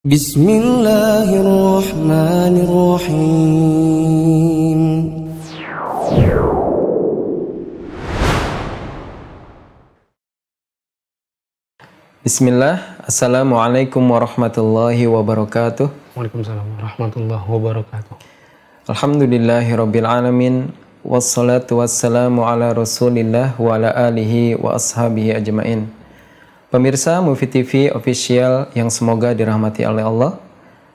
بسم الله الرحمن الرحيم بسم الله السلام عليكم ورحمة الله وبركاته وعليكم السلام ورحمة الله وبركاته الحمد لله رب العالمين والصلاة والسلام على رسول الله وعلى آله وأصحابه أجمعين Pemirsa Movie TV official yang semoga dirahmati oleh Allah,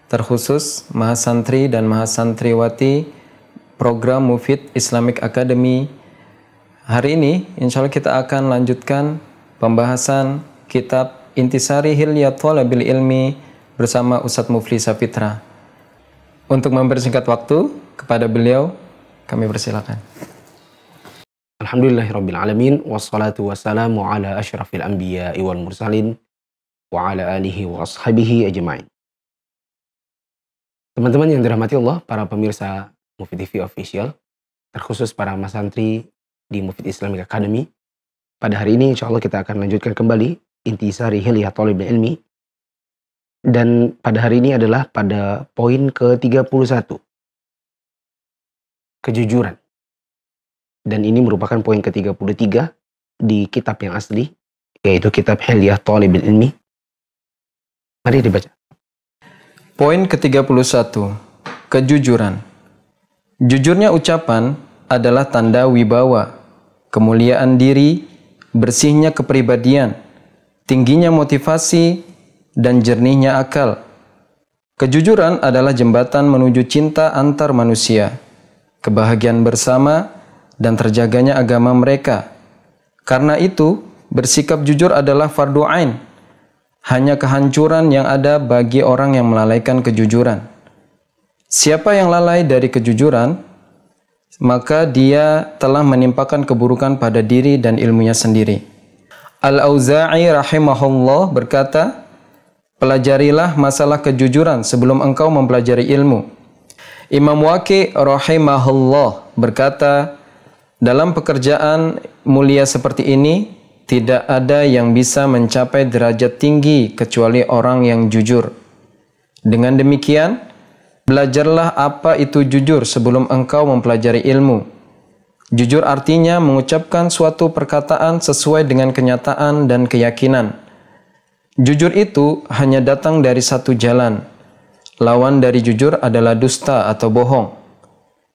terkhusus Mahasantri dan Mahasantriwati program Mufid Islamic Academy. Hari ini insya Allah kita akan lanjutkan pembahasan kitab Intisari Hilyat Talabil Ilmi bersama Ustadz Mufli Sapitra. Untuk mempersingkat waktu kepada beliau, kami persilakan. Alhamdulillahirrabbilalamin wassalatu wassalamu ala ashrafil anbiya wal mursalin wa ala alihi wa ashabihi ajmain. Teman-teman yang dirahmati Allah, para pemirsa Mufid TV official, terkhusus para mas santri di Mufid Islamic Academy. Pada hari ini insya Allah kita akan lanjutkan kembali intisari hiliyah talib ilmi. Dan pada hari ini adalah pada poin ke-31. Kejujuran dan ini merupakan poin ke-33 di kitab yang asli yaitu kitab Hilyah Talibul Ilmi. Mari dibaca. Poin ke-31 Kejujuran Jujurnya ucapan adalah tanda wibawa, kemuliaan diri, bersihnya kepribadian, tingginya motivasi, dan jernihnya akal. Kejujuran adalah jembatan menuju cinta antar manusia, kebahagiaan bersama, dan terjaganya agama mereka. Karena itu, bersikap jujur adalah fardu ain. Hanya kehancuran yang ada bagi orang yang melalaikan kejujuran. Siapa yang lalai dari kejujuran, maka dia telah menimpakan keburukan pada diri dan ilmunya sendiri. Al-Auza'i rahimahullah berkata, Pelajarilah masalah kejujuran sebelum engkau mempelajari ilmu. Imam Waqi rahimahullah berkata, dalam pekerjaan mulia seperti ini, tidak ada yang bisa mencapai derajat tinggi kecuali orang yang jujur. Dengan demikian, belajarlah apa itu jujur sebelum engkau mempelajari ilmu. Jujur artinya mengucapkan suatu perkataan sesuai dengan kenyataan dan keyakinan. Jujur itu hanya datang dari satu jalan. Lawan dari jujur adalah dusta atau bohong,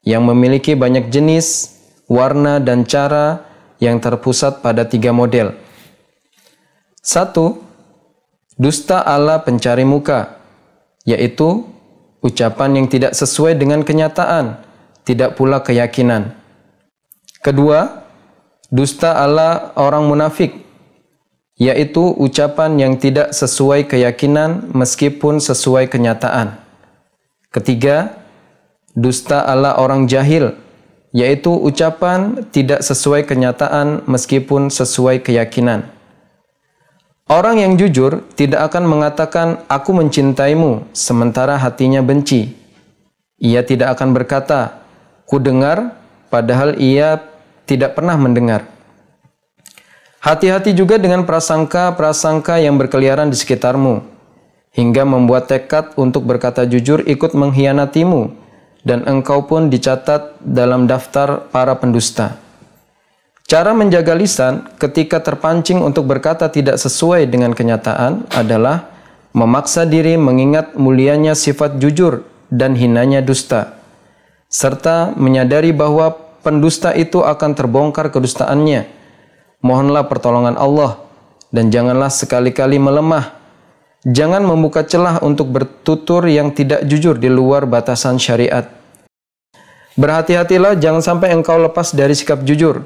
yang memiliki banyak jenis, warna, dan cara yang terpusat pada tiga model. Satu, dusta ala pencari muka, yaitu ucapan yang tidak sesuai dengan kenyataan, tidak pula keyakinan. Kedua, dusta ala orang munafik, yaitu ucapan yang tidak sesuai keyakinan meskipun sesuai kenyataan. Ketiga, dusta ala orang jahil, yaitu ucapan tidak sesuai kenyataan meskipun sesuai keyakinan. Orang yang jujur tidak akan mengatakan aku mencintaimu sementara hatinya benci. Ia tidak akan berkata, ku dengar padahal ia tidak pernah mendengar. Hati-hati juga dengan prasangka-prasangka yang berkeliaran di sekitarmu, hingga membuat tekad untuk berkata jujur ikut mengkhianatimu dan engkau pun dicatat dalam daftar para pendusta. Cara menjaga lisan ketika terpancing untuk berkata tidak sesuai dengan kenyataan adalah memaksa diri mengingat mulianya sifat jujur dan hinanya dusta, serta menyadari bahwa pendusta itu akan terbongkar kedustaannya. Mohonlah pertolongan Allah, dan janganlah sekali-kali melemah Jangan membuka celah untuk bertutur yang tidak jujur di luar batasan syariat. Berhati-hatilah jangan sampai engkau lepas dari sikap jujur,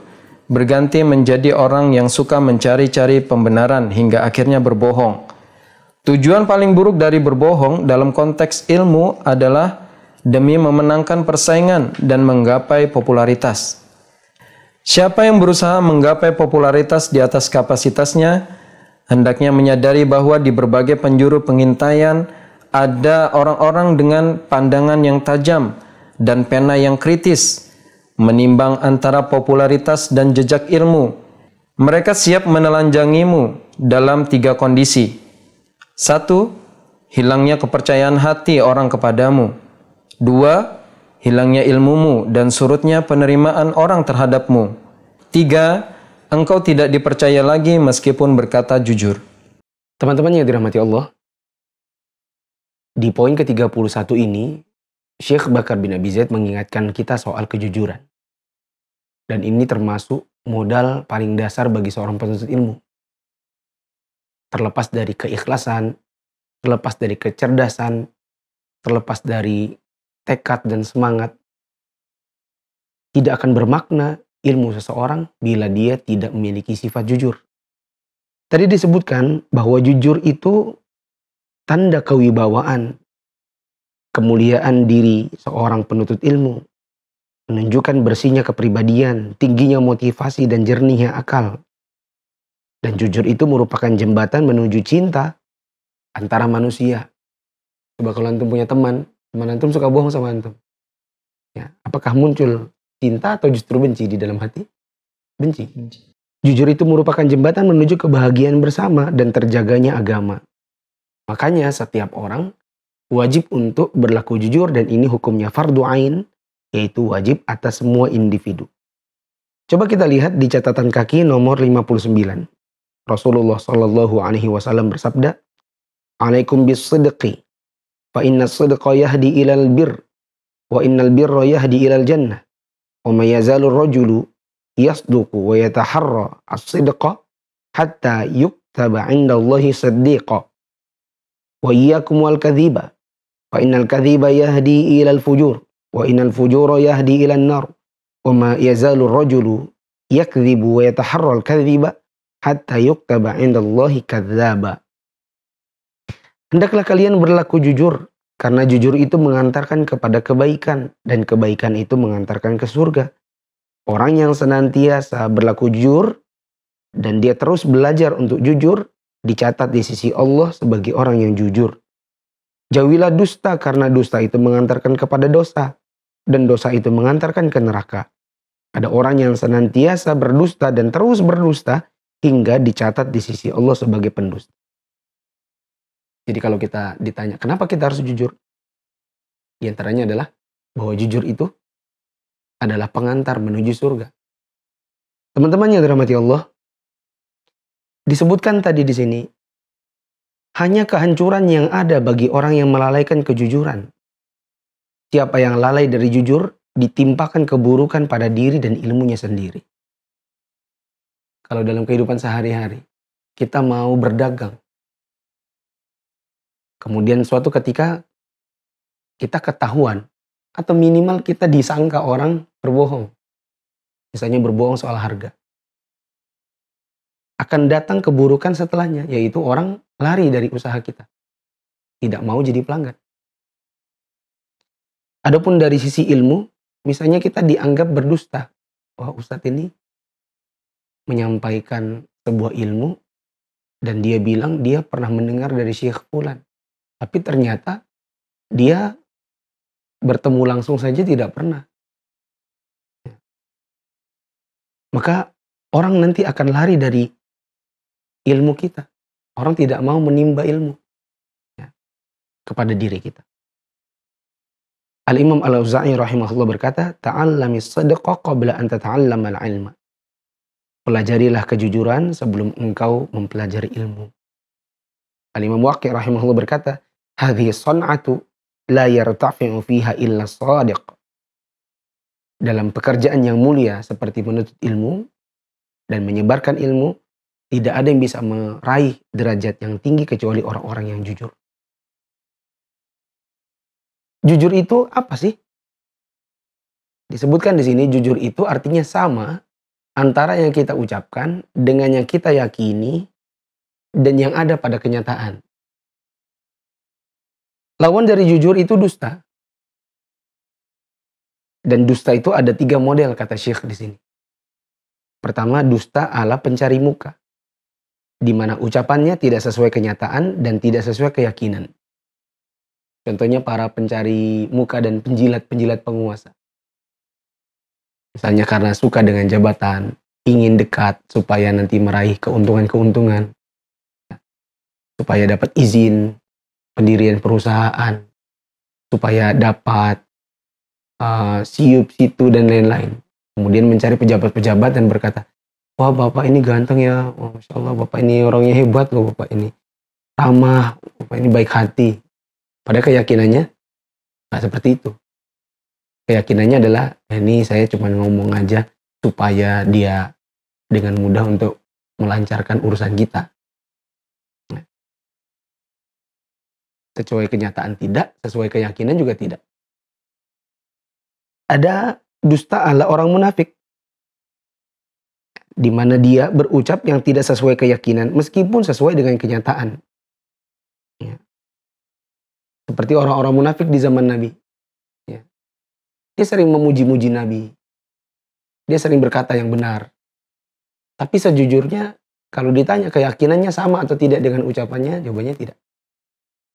berganti menjadi orang yang suka mencari-cari pembenaran hingga akhirnya berbohong. Tujuan paling buruk dari berbohong dalam konteks ilmu adalah demi memenangkan persaingan dan menggapai popularitas. Siapa yang berusaha menggapai popularitas di atas kapasitasnya, Hendaknya menyadari bahwa di berbagai penjuru pengintaian ada orang-orang dengan pandangan yang tajam dan pena yang kritis, menimbang antara popularitas dan jejak ilmu. Mereka siap menelanjangimu dalam tiga kondisi. Satu, hilangnya kepercayaan hati orang kepadamu. Dua, hilangnya ilmumu dan surutnya penerimaan orang terhadapmu. Tiga, engkau tidak dipercaya lagi meskipun berkata jujur. Teman-teman yang dirahmati Allah, di poin ke-31 ini, Syekh Bakar bin Abi Zaid mengingatkan kita soal kejujuran. Dan ini termasuk modal paling dasar bagi seorang penuntut ilmu. Terlepas dari keikhlasan, terlepas dari kecerdasan, terlepas dari tekad dan semangat, tidak akan bermakna ilmu seseorang bila dia tidak memiliki sifat jujur. Tadi disebutkan bahwa jujur itu tanda kewibawaan, kemuliaan diri seorang penuntut ilmu, menunjukkan bersihnya kepribadian, tingginya motivasi dan jernihnya akal. Dan jujur itu merupakan jembatan menuju cinta antara manusia. Coba kalau antum punya teman, teman antum suka bohong sama antum. Ya, apakah muncul cinta atau justru benci di dalam hati? Benci. benci. Jujur itu merupakan jembatan menuju kebahagiaan bersama dan terjaganya agama. Makanya setiap orang wajib untuk berlaku jujur dan ini hukumnya fardu ain yaitu wajib atas semua individu. Coba kita lihat di catatan kaki nomor 59. Rasulullah Shallallahu alaihi wasallam bersabda, "Alaikum bis-sidqi fa inna sidqa yahdi ilal bir wa innal birra yahdi ilal jannah وما يزال الرجل يصدق ويتحرى الصدق حتى يكتب عند الله صديقا وإياكم والكذيب فإن الكذيب يهدي إلى الفجور وإن الفجور يهدي إلى النار وما يزال الرجل يكذب ويتحرى الكذب حتى يكتب عند الله كذابا Hendaklah kalian berlaku jujur Karena jujur itu mengantarkan kepada kebaikan dan kebaikan itu mengantarkan ke surga. Orang yang senantiasa berlaku jujur dan dia terus belajar untuk jujur dicatat di sisi Allah sebagai orang yang jujur. Jauhilah dusta karena dusta itu mengantarkan kepada dosa dan dosa itu mengantarkan ke neraka. Ada orang yang senantiasa berdusta dan terus berdusta hingga dicatat di sisi Allah sebagai pendusta. Jadi kalau kita ditanya, kenapa kita harus jujur? Di antaranya adalah bahwa jujur itu adalah pengantar menuju surga. Teman-teman yang dirahmati Allah, disebutkan tadi di sini, hanya kehancuran yang ada bagi orang yang melalaikan kejujuran. Siapa yang lalai dari jujur, ditimpakan keburukan pada diri dan ilmunya sendiri. Kalau dalam kehidupan sehari-hari, kita mau berdagang, Kemudian suatu ketika kita ketahuan atau minimal kita disangka orang berbohong. Misalnya berbohong soal harga. Akan datang keburukan setelahnya, yaitu orang lari dari usaha kita. Tidak mau jadi pelanggan. Adapun dari sisi ilmu, misalnya kita dianggap berdusta. Wah Ustadz ini menyampaikan sebuah ilmu dan dia bilang dia pernah mendengar dari Syekh Fulan. Tapi ternyata dia bertemu langsung saja tidak pernah. Maka orang nanti akan lari dari ilmu kita. Orang tidak mau menimba ilmu ya, kepada diri kita. Al-Imam Al-Auza'i rahimahullah berkata, Ta'allami sadaqah qabla an tata'allama al-ilma. Pelajarilah kejujuran sebelum engkau mempelajari ilmu. Al-Imam Waqi' rahimahullah berkata, Hadhi son'atu la yartafi'u fiha illa sadiq. Dalam pekerjaan yang mulia seperti menuntut ilmu dan menyebarkan ilmu, tidak ada yang bisa meraih derajat yang tinggi kecuali orang-orang yang jujur. Jujur itu apa sih? Disebutkan di sini jujur itu artinya sama antara yang kita ucapkan dengan yang kita yakini dan yang ada pada kenyataan. Lawan dari jujur itu dusta. Dan dusta itu ada tiga model kata Syekh di sini. Pertama, dusta ala pencari muka. Di mana ucapannya tidak sesuai kenyataan dan tidak sesuai keyakinan. Contohnya para pencari muka dan penjilat-penjilat penguasa. Misalnya karena suka dengan jabatan, ingin dekat supaya nanti meraih keuntungan-keuntungan. Supaya dapat izin, pendirian perusahaan supaya dapat uh, siup situ dan lain-lain. Kemudian mencari pejabat-pejabat dan berkata, wah bapak ini ganteng ya, oh, masya Allah bapak ini orangnya hebat loh bapak ini, ramah, bapak ini baik hati. Pada keyakinannya nggak seperti itu. Keyakinannya adalah eh, ini saya cuma ngomong aja supaya dia dengan mudah untuk melancarkan urusan kita. sesuai kenyataan tidak, sesuai keyakinan juga tidak. Ada dusta ala orang munafik di mana dia berucap yang tidak sesuai keyakinan meskipun sesuai dengan kenyataan. Ya. Seperti orang-orang munafik di zaman Nabi. Ya. Dia sering memuji-muji Nabi. Dia sering berkata yang benar. Tapi sejujurnya kalau ditanya keyakinannya sama atau tidak dengan ucapannya, jawabannya tidak.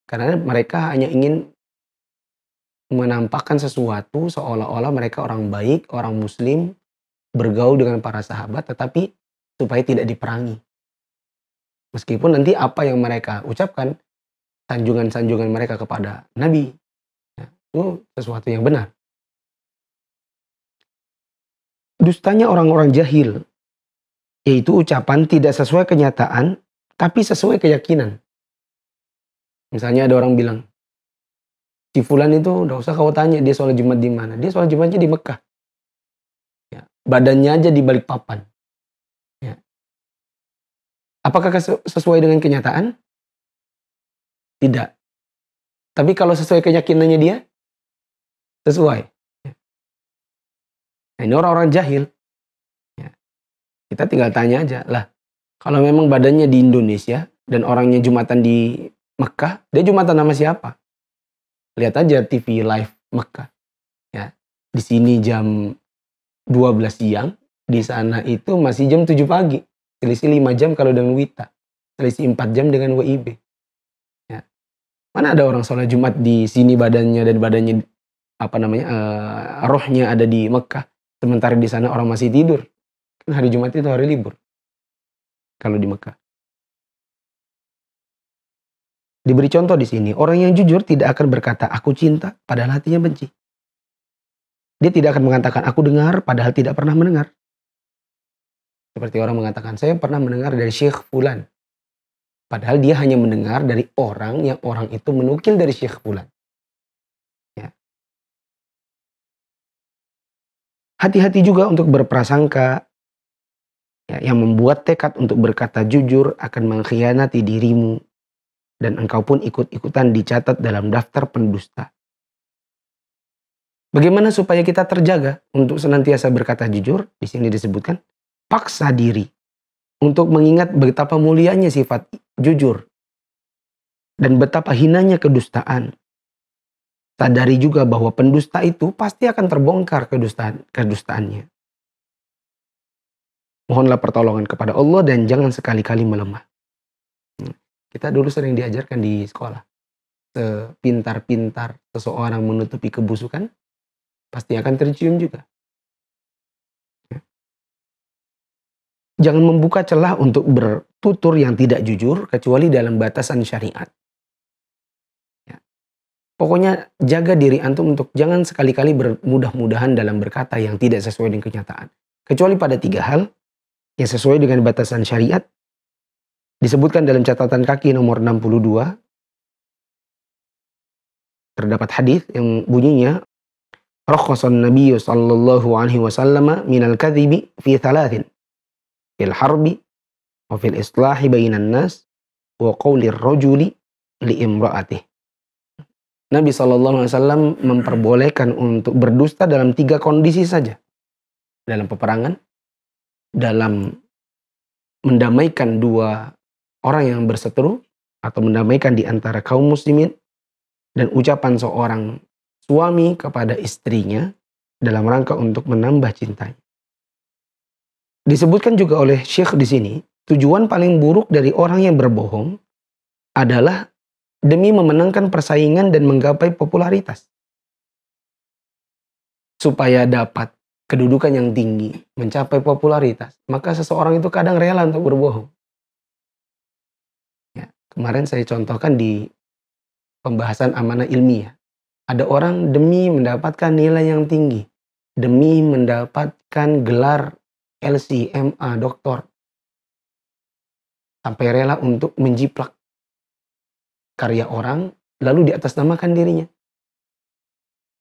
Karena mereka hanya ingin menampakkan sesuatu seolah-olah mereka orang baik, orang muslim, bergaul dengan para sahabat tetapi supaya tidak diperangi. Meskipun nanti apa yang mereka ucapkan sanjungan-sanjungan mereka kepada Nabi ya, itu sesuatu yang benar. Dustanya orang-orang jahil yaitu ucapan tidak sesuai kenyataan tapi sesuai keyakinan. Misalnya ada orang bilang, si Fulan itu udah usah kau tanya dia soal Jumat di mana. Dia soal Jumatnya di Mekah. Ya, badannya aja di balik papan. Ya. Apakah sesuai dengan kenyataan? Tidak. Tapi kalau sesuai keyakinannya dia, sesuai. Ya. Nah, ini orang-orang jahil. Ya. Kita tinggal tanya aja lah. Kalau memang badannya di Indonesia dan orangnya jumatan di Mekah, dia Jumatan nama siapa? Lihat aja TV live Mekah. Ya, di sini jam 12 siang, di sana itu masih jam 7 pagi. Selisih 5 jam kalau dengan Wita. Selisih 4 jam dengan WIB. Ya. Mana ada orang sholat Jumat di sini badannya dan badannya apa namanya uh, rohnya ada di Mekah sementara di sana orang masih tidur kan hari Jumat itu hari libur kalau di Mekah Diberi contoh di sini, orang yang jujur tidak akan berkata aku cinta padahal hatinya benci. Dia tidak akan mengatakan aku dengar padahal tidak pernah mendengar. Seperti orang mengatakan saya pernah mendengar dari Syekh Fulan. Padahal dia hanya mendengar dari orang yang orang itu menukil dari Syekh Fulan. Ya. Hati-hati juga untuk berprasangka ya, yang membuat tekad untuk berkata jujur akan mengkhianati dirimu dan engkau pun ikut-ikutan dicatat dalam daftar pendusta. Bagaimana supaya kita terjaga untuk senantiasa berkata jujur? Di sini disebutkan, paksa diri untuk mengingat betapa mulianya sifat jujur dan betapa hinanya kedustaan. Sadari juga bahwa pendusta itu pasti akan terbongkar kedustaan, kedustaannya. Mohonlah pertolongan kepada Allah dan jangan sekali-kali melemah. Kita dulu sering diajarkan di sekolah. Sepintar-pintar seseorang menutupi kebusukan, pasti akan tercium juga. Ya. Jangan membuka celah untuk bertutur yang tidak jujur, kecuali dalam batasan syariat. Ya. Pokoknya jaga diri antum untuk jangan sekali-kali bermudah-mudahan dalam berkata yang tidak sesuai dengan kenyataan. Kecuali pada tiga hal, yang sesuai dengan batasan syariat, Disebutkan dalam catatan kaki nomor 62 terdapat hadis yang bunyinya rakhasan nabiyyu sallallahu alaihi wasallam al kadhibi fi thalathin fil harbi wa fil islahi bainan nas wa qawlir rajuli li imra'atihi Nabi Shallallahu Alaihi Wasallam memperbolehkan untuk berdusta dalam tiga kondisi saja, dalam peperangan, dalam mendamaikan dua orang yang berseteru atau mendamaikan di antara kaum muslimin dan ucapan seorang suami kepada istrinya dalam rangka untuk menambah cintanya. Disebutkan juga oleh Syekh di sini, tujuan paling buruk dari orang yang berbohong adalah demi memenangkan persaingan dan menggapai popularitas. Supaya dapat kedudukan yang tinggi, mencapai popularitas, maka seseorang itu kadang rela untuk berbohong. Kemarin saya contohkan di pembahasan amanah ilmiah. Ada orang demi mendapatkan nilai yang tinggi, demi mendapatkan gelar LCMA doktor, sampai rela untuk menjiplak karya orang, lalu di atas namakan dirinya.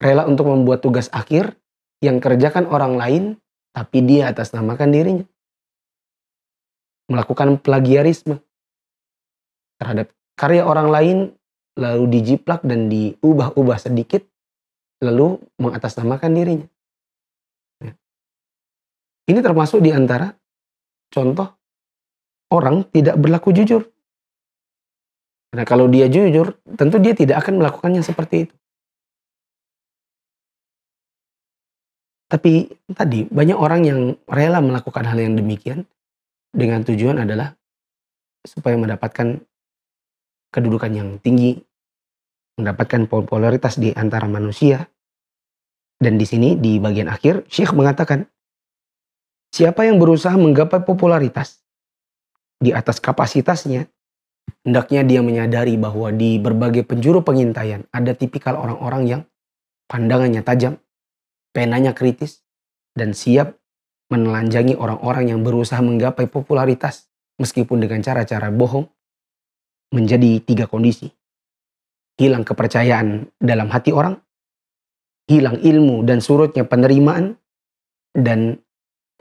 Rela untuk membuat tugas akhir yang kerjakan orang lain, tapi dia atas namakan dirinya. Melakukan plagiarisme terhadap karya orang lain lalu dijiplak dan diubah-ubah sedikit lalu mengatasnamakan dirinya. Ya. Ini termasuk di antara contoh orang tidak berlaku jujur. Karena kalau dia jujur, tentu dia tidak akan melakukannya seperti itu. Tapi tadi banyak orang yang rela melakukan hal yang demikian dengan tujuan adalah supaya mendapatkan kedudukan yang tinggi, mendapatkan popularitas di antara manusia. Dan di sini di bagian akhir Syekh mengatakan, siapa yang berusaha menggapai popularitas di atas kapasitasnya, hendaknya dia menyadari bahwa di berbagai penjuru pengintaian ada tipikal orang-orang yang pandangannya tajam, penanya kritis, dan siap menelanjangi orang-orang yang berusaha menggapai popularitas meskipun dengan cara-cara bohong menjadi tiga kondisi. Hilang kepercayaan dalam hati orang, hilang ilmu dan surutnya penerimaan, dan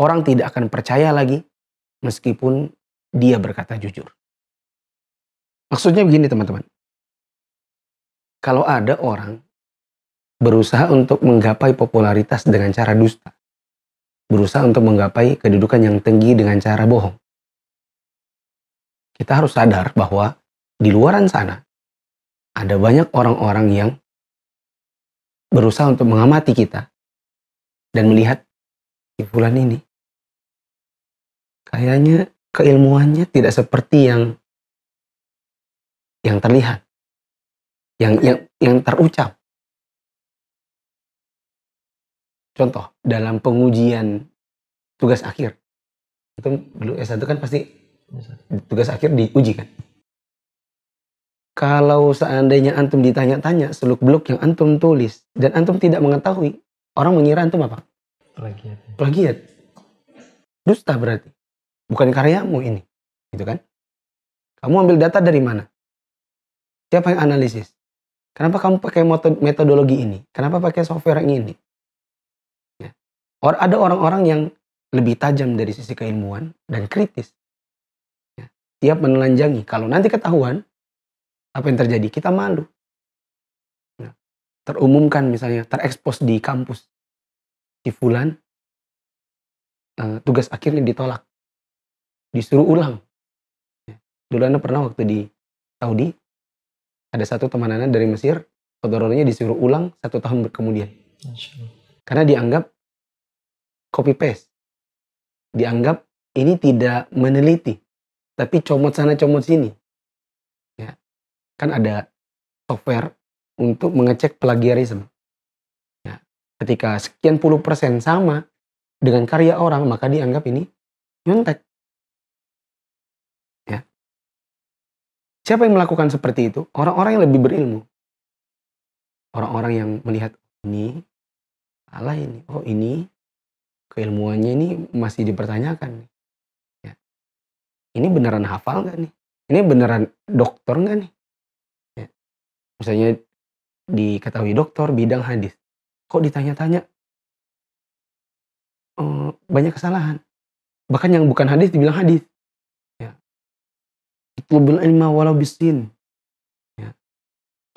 orang tidak akan percaya lagi meskipun dia berkata jujur. Maksudnya begini teman-teman. Kalau ada orang berusaha untuk menggapai popularitas dengan cara dusta, berusaha untuk menggapai kedudukan yang tinggi dengan cara bohong. Kita harus sadar bahwa di luaran sana ada banyak orang-orang yang berusaha untuk mengamati kita dan melihat di ya, bulan ini kayaknya keilmuannya tidak seperti yang yang terlihat yang yang yang terucap contoh dalam pengujian tugas akhir itu dulu S1 kan pasti tugas akhir diuji kan kalau seandainya antum ditanya-tanya seluk beluk yang antum tulis dan antum tidak mengetahui, orang mengira antum apa? Plagiat. Plagiat. Dusta berarti. Bukan karyamu ini, gitu kan? Kamu ambil data dari mana? Siapa yang analisis? Kenapa kamu pakai metodologi ini? Kenapa pakai software yang ini? Ya. Or ada orang-orang yang lebih tajam dari sisi keilmuan dan kritis. Ya. Siap menelanjangi. Kalau nanti ketahuan, apa yang terjadi? Kita malu. Nah, terumumkan misalnya, terekspos di kampus. Si Fulan, uh, tugas akhirnya ditolak. Disuruh ulang. Ya. Dulu Anda pernah waktu di Saudi, ada satu teman Anda dari Mesir, saudaranya disuruh ulang satu tahun kemudian. Karena dianggap copy paste. Dianggap ini tidak meneliti, tapi comot sana comot sini kan ada software untuk mengecek plagiarisme. Nah, ya, ketika sekian puluh persen sama dengan karya orang, maka dianggap ini nyontek. Ya. Siapa yang melakukan seperti itu? Orang-orang yang lebih berilmu. Orang-orang yang melihat oh, ini salah ini, oh ini keilmuannya ini masih dipertanyakan. Ya. Ini beneran hafal gak nih? Ini beneran dokter gak nih? misalnya diketahui dokter bidang hadis kok ditanya-tanya eh, banyak kesalahan bahkan yang bukan hadis dibilang hadis ya itlubul ilmu walau bisin ya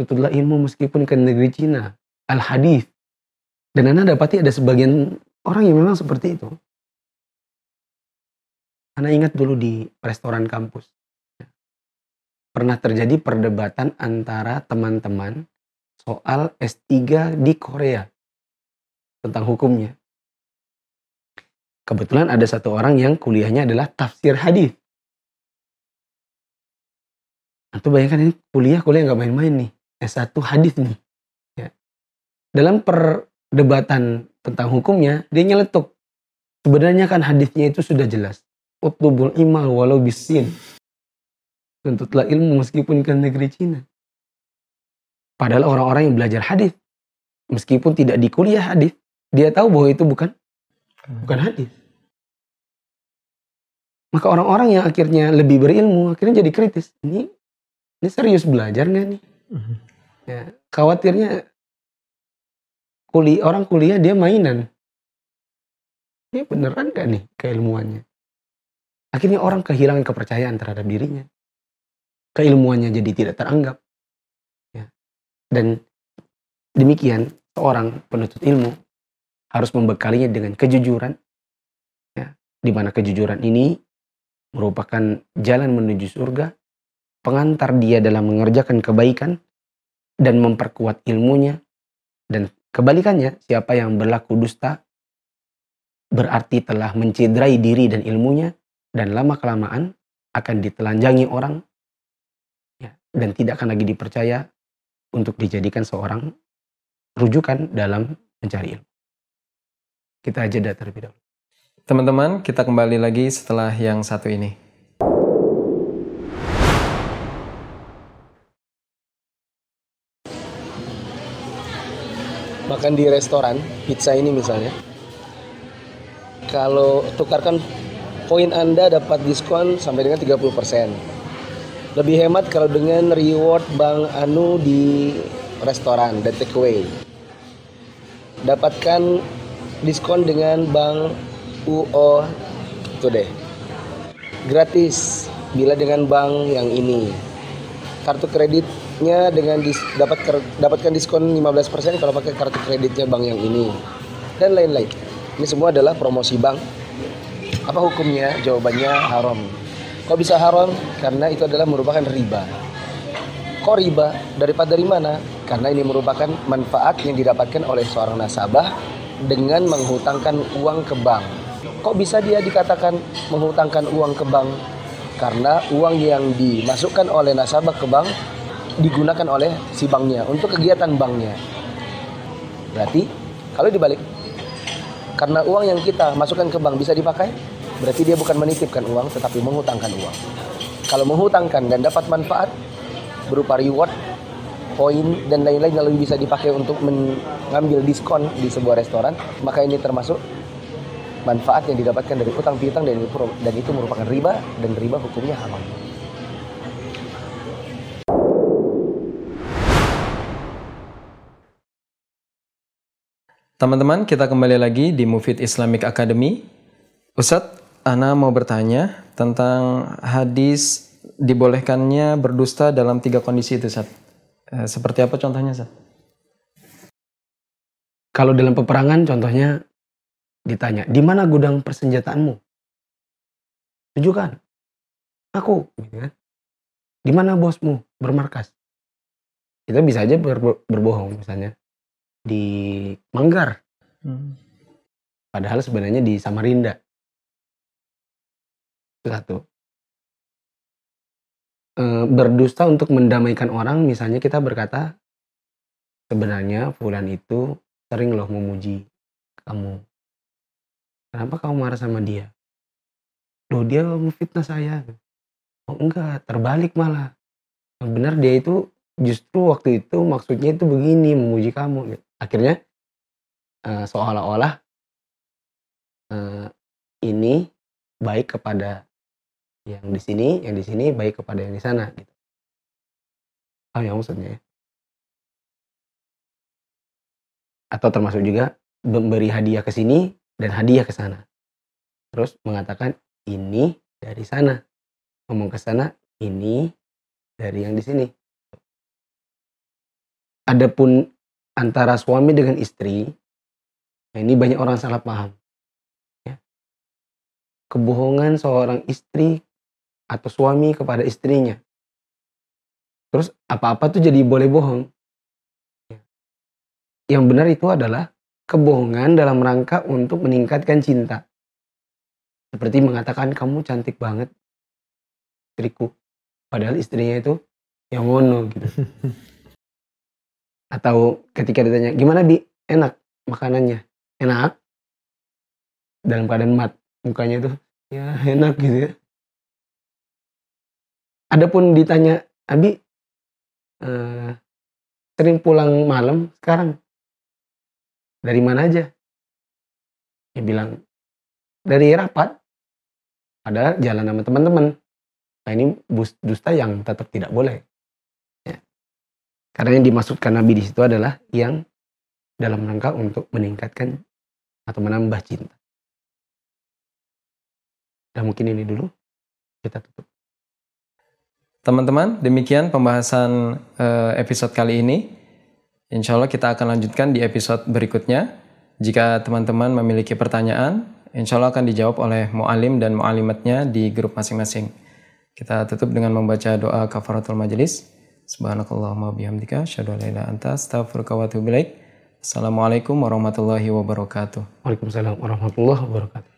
ilmu meskipun ke negeri Cina al hadis dan anda dapati ada sebagian orang yang memang seperti itu anda ingat dulu di restoran kampus pernah terjadi perdebatan antara teman-teman soal S3 di Korea tentang hukumnya. Kebetulan ada satu orang yang kuliahnya adalah tafsir hadis. Atau bayangkan ini kuliah-kuliah nggak main-main nih. S1 hadis nih. Ya. Dalam perdebatan tentang hukumnya, dia nyeletuk. Sebenarnya kan hadisnya itu sudah jelas. utubul imal walau bisin. Tuntutlah ilmu meskipun ke negeri Cina. Padahal orang-orang yang belajar hadis, meskipun tidak di kuliah hadis, dia tahu bahwa itu bukan bukan hadis. Maka orang-orang yang akhirnya lebih berilmu akhirnya jadi kritis. Ini ini serius belajar nggak nih? Mhm. Ya, khawatirnya kuliah orang kuliah dia mainan. Ini beneran gak nih keilmuannya? Akhirnya orang kehilangan kepercayaan terhadap dirinya keilmuannya jadi tidak teranggap. Ya. Dan demikian seorang penuntut ilmu harus membekalinya dengan kejujuran, ya, di mana kejujuran ini merupakan jalan menuju surga, pengantar dia dalam mengerjakan kebaikan dan memperkuat ilmunya. Dan kebalikannya, siapa yang berlaku dusta berarti telah mencederai diri dan ilmunya dan lama kelamaan akan ditelanjangi orang dan tidak akan lagi dipercaya untuk dijadikan seorang rujukan dalam mencari ilmu. Kita jeda terlebih dahulu. Teman-teman, kita kembali lagi setelah yang satu ini. Makan di restoran, pizza ini misalnya. Kalau tukarkan poin Anda dapat diskon sampai dengan 30%. Lebih hemat kalau dengan reward Bang Anu di restoran dan takeaway. Dapatkan diskon dengan Bang UO itu deh. Gratis bila dengan bank yang ini. Kartu kreditnya dengan dis, dapat dapatkan diskon 15% kalau pakai kartu kreditnya bank yang ini. Dan lain-lain. Ini semua adalah promosi bank. Apa hukumnya? Jawabannya haram. Kok bisa haram? Karena itu adalah merupakan riba. Kok riba? Daripada dari mana? Karena ini merupakan manfaat yang didapatkan oleh seorang nasabah dengan menghutangkan uang ke bank. Kok bisa dia dikatakan menghutangkan uang ke bank? Karena uang yang dimasukkan oleh nasabah ke bank digunakan oleh si banknya untuk kegiatan banknya. Berarti kalau dibalik, karena uang yang kita masukkan ke bank bisa dipakai, berarti dia bukan menitipkan uang tetapi mengutangkan uang. Kalau menghutangkan dan dapat manfaat berupa reward, poin dan lain-lain lalu bisa dipakai untuk mengambil diskon di sebuah restoran, maka ini termasuk manfaat yang didapatkan dari utang piutang dan itu, dan itu merupakan riba dan riba hukumnya haram. Teman-teman, kita kembali lagi di Mufid Islamic Academy. Ustadz, Ana mau bertanya tentang hadis dibolehkannya berdusta dalam tiga kondisi itu, Sat. Eh, seperti apa contohnya, Sat? Kalau dalam peperangan contohnya ditanya, di mana gudang persenjataanmu? Tunjukkan. Aku. Gitu kan. Di mana bosmu bermarkas? Kita bisa aja ber berbohong misalnya. Di Manggar. Hmm. Padahal sebenarnya di Samarinda satu. Eh, berdusta untuk mendamaikan orang, misalnya kita berkata, sebenarnya Fulan itu sering loh memuji kamu. Kenapa kamu marah sama dia? Loh dia memfitnah saya. Oh enggak, terbalik malah. Oh, benar dia itu justru waktu itu maksudnya itu begini memuji kamu. Akhirnya eh, seolah-olah eh, ini baik kepada yang di sini, yang di sini baik kepada yang di sana gitu. oh ya maksudnya ya? Atau termasuk juga memberi hadiah ke sini dan hadiah ke sana. Terus mengatakan ini dari sana. Ngomong ke sana ini dari yang di sini. Adapun antara suami dengan istri, nah ini banyak orang salah paham. Ya. Kebohongan seorang istri atau suami kepada istrinya. Terus apa-apa tuh jadi boleh bohong. Yang benar itu adalah kebohongan dalam rangka untuk meningkatkan cinta. Seperti mengatakan kamu cantik banget, istriku. Padahal istrinya itu yang ngono gitu. Atau ketika ditanya, gimana di Enak makanannya? Enak? Dalam keadaan mat. Mukanya itu ya enak gitu ya Adapun ditanya Abi eh, sering pulang malam sekarang dari mana aja? Dia bilang dari rapat ada jalan sama teman-teman. Nah ini dusta yang tetap tidak boleh. Ya. Karena yang dimaksudkan Nabi di situ adalah yang dalam rangka untuk meningkatkan atau menambah cinta. Dan nah, mungkin ini dulu kita tutup. Teman-teman, demikian pembahasan eh, episode kali ini. Insya Allah kita akan lanjutkan di episode berikutnya. Jika teman-teman memiliki pertanyaan, insya Allah akan dijawab oleh mu'alim dan mu'alimatnya di grup masing-masing. Kita tutup dengan membaca doa kafaratul majelis. Subhanakallahumma bihamdika, syadu alaila anta, astaghfiruka wa Assalamualaikum warahmatullahi wabarakatuh. Waalaikumsalam warahmatullahi wabarakatuh.